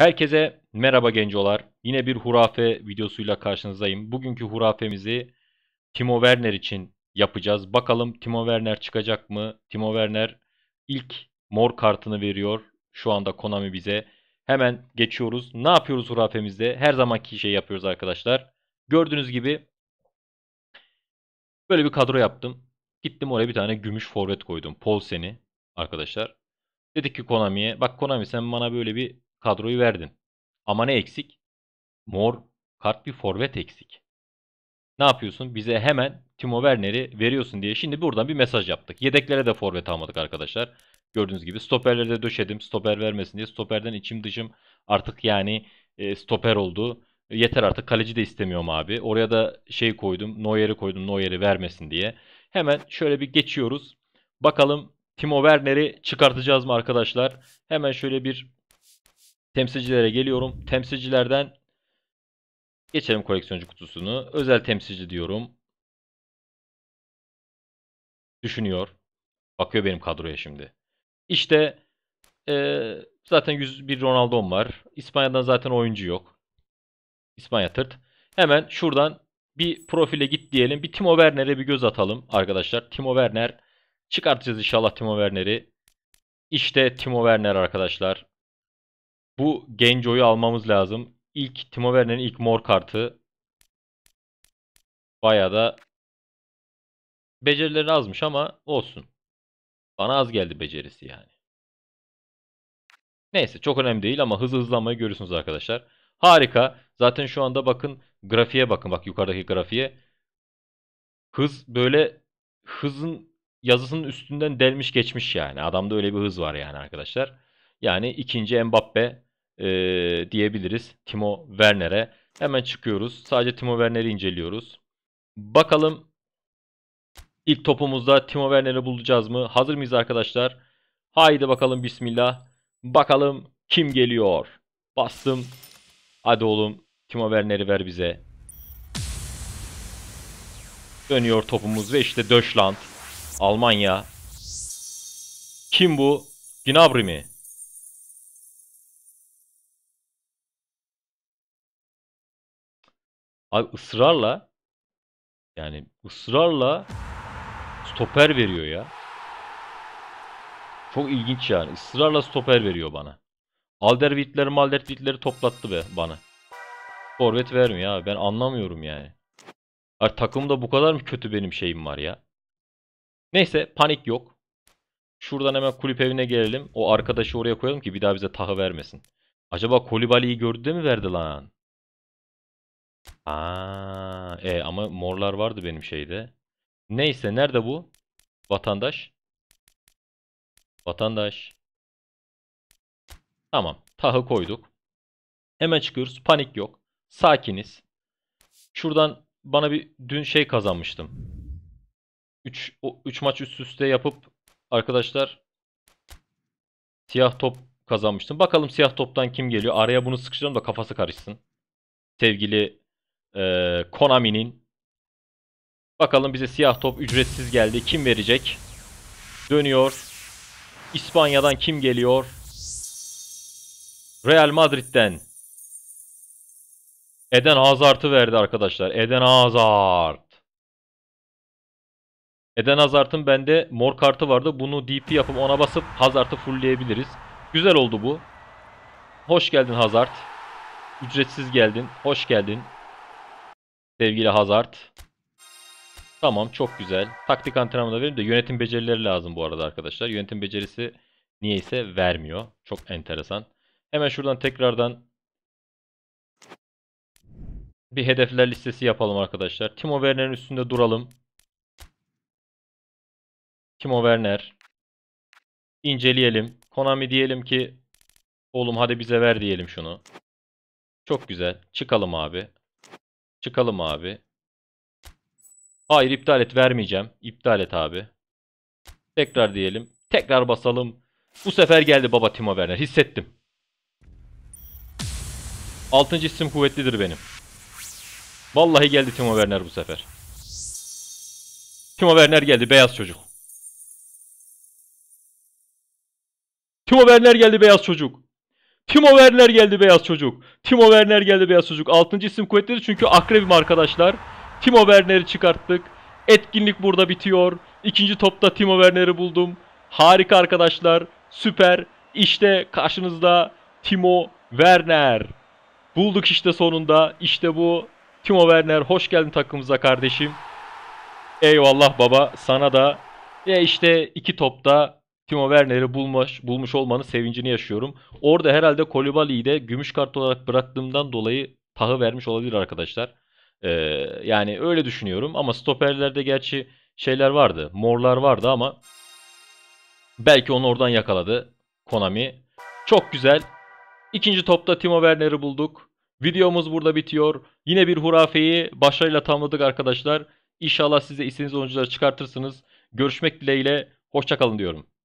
Herkese merhaba gencolar. Yine bir hurafe videosuyla karşınızdayım. Bugünkü hurafemizi Timo Werner için yapacağız. Bakalım Timo Werner çıkacak mı? Timo Werner ilk mor kartını veriyor. Şu anda Konami bize. Hemen geçiyoruz. Ne yapıyoruz hurafemizde? Her zamanki şey yapıyoruz arkadaşlar. Gördüğünüz gibi böyle bir kadro yaptım. Gittim oraya bir tane gümüş forvet koydum. Polsen'i arkadaşlar. Dedik ki Konami'ye bak Konami sen bana böyle bir kadroyu verdin. Ama ne eksik? Mor kart bir forvet eksik. Ne yapıyorsun? Bize hemen Timo Werner'i veriyorsun diye. Şimdi buradan bir mesaj yaptık. Yedeklere de forvet almadık arkadaşlar. Gördüğünüz gibi stoperleri de döşedim. Stoper vermesin diye. Stoperden içim dışım artık yani e, stoper oldu. E, yeter artık kaleci de istemiyorum abi. Oraya da şey koydum. Neuer'i koydum. Neuer'i vermesin diye. Hemen şöyle bir geçiyoruz. Bakalım Timo Werner'i çıkartacağız mı arkadaşlar? Hemen şöyle bir temsilcilere geliyorum. Temsilcilerden geçelim koleksiyoncu kutusunu. Özel temsilci diyorum. Düşünüyor. Bakıyor benim kadroya şimdi. İşte ee, zaten 101 Ronaldo'm var. İspanya'dan zaten oyuncu yok. İspanya tırt. Hemen şuradan bir profile git diyelim. Bir Timo Werner'e bir göz atalım arkadaşlar. Timo Werner çıkartacağız inşallah Timo Werner'i. İşte Timo Werner arkadaşlar. Bu Genco'yu almamız lazım. İlk Timo Werner'in ilk mor kartı. Baya da becerileri azmış ama olsun. Bana az geldi becerisi yani. Neyse çok önemli değil ama hızlı hızlanmayı görüyorsunuz arkadaşlar. Harika. Zaten şu anda bakın grafiğe bakın. Bak yukarıdaki grafiğe. Hız böyle hızın yazısının üstünden delmiş geçmiş yani. Adamda öyle bir hız var yani arkadaşlar. Yani ikinci Mbappe e, diyebiliriz Timo Werner'e. Hemen çıkıyoruz. Sadece Timo Werner'i inceliyoruz. Bakalım ilk topumuzda Timo Werner'i bulacağız mı? Hazır mıyız arkadaşlar? Haydi bakalım bismillah. Bakalım kim geliyor? Bastım. Hadi oğlum Timo Werner'i ver bize. Dönüyor topumuz ve işte Döşland. Almanya. Kim bu? Gnabry mi? Abi ısrarla yani ısrarla stoper veriyor ya. Çok ilginç yani. Israrla stoper veriyor bana. Alderweirt'leri Malderweirt'leri toplattı be bana. Forvet vermiyor abi. Ben anlamıyorum yani. Artık takımda bu kadar mı kötü benim şeyim var ya? Neyse panik yok. Şuradan hemen kulüp evine gelelim. O arkadaşı oraya koyalım ki bir daha bize tahı vermesin. Acaba Kolibali'yi gördü de mi verdi lan? Aa, e ama morlar vardı benim şeyde. Neyse nerede bu? Vatandaş. Vatandaş. Tamam. Tahı koyduk. Hemen çıkıyoruz. Panik yok. Sakiniz. Şuradan bana bir dün şey kazanmıştım. 3 3 maç üst üste yapıp arkadaşlar siyah top kazanmıştım. Bakalım siyah toptan kim geliyor? Araya bunu sıkıştıralım da kafası karışsın. Sevgili e, Konami'nin. Bakalım bize siyah top ücretsiz geldi. Kim verecek? Dönüyor. İspanya'dan kim geliyor? Real Madrid'den. Eden Hazard'ı verdi arkadaşlar. Eden Hazard. Eden Hazard'ın bende mor kartı vardı. Bunu DP yapıp ona basıp Hazard'ı fullleyebiliriz. Güzel oldu bu. Hoş geldin Hazard. Ücretsiz geldin. Hoş geldin. Sevgili Hazard. Tamam çok güzel. Taktik antrenmanı da verim de yönetim becerileri lazım bu arada arkadaşlar. Yönetim becerisi niyeyse vermiyor. Çok enteresan. Hemen şuradan tekrardan bir hedefler listesi yapalım arkadaşlar. Timo Werner'in üstünde duralım. Timo Werner. İnceleyelim. Konami diyelim ki oğlum hadi bize ver diyelim şunu. Çok güzel. Çıkalım abi. Çıkalım abi. Hayır iptal et vermeyeceğim. İptal et abi. Tekrar diyelim. Tekrar basalım. Bu sefer geldi baba Timo Werner. Hissettim. Altıncı isim kuvvetlidir benim. Vallahi geldi Timo Werner bu sefer. Timo Werner geldi beyaz çocuk. Timo Werner geldi beyaz çocuk. Timo Werner geldi beyaz çocuk. Timo Werner geldi beyaz çocuk. Altıncı isim kuvvetleri çünkü akrebim arkadaşlar. Timo Werner'i çıkarttık. Etkinlik burada bitiyor. İkinci topta Timo Werner'i buldum. Harika arkadaşlar. Süper. İşte karşınızda Timo Werner. Bulduk işte sonunda. İşte bu. Timo Werner hoş geldin takımımıza kardeşim. Eyvallah baba sana da. Ve işte iki topta Timo Werner'i bulmuş, bulmuş olmanın sevincini yaşıyorum. Orada herhalde Kolibali'yi de gümüş kart olarak bıraktığımdan dolayı tahı vermiş olabilir arkadaşlar. Ee, yani öyle düşünüyorum ama stoperlerde gerçi şeyler vardı. Morlar vardı ama belki onu oradan yakaladı Konami. Çok güzel. İkinci topta Timo Werner'i bulduk. Videomuz burada bitiyor. Yine bir hurafeyi başarıyla tamladık arkadaşlar. İnşallah size de istediğiniz oyuncuları çıkartırsınız. Görüşmek dileğiyle. Hoşçakalın diyorum.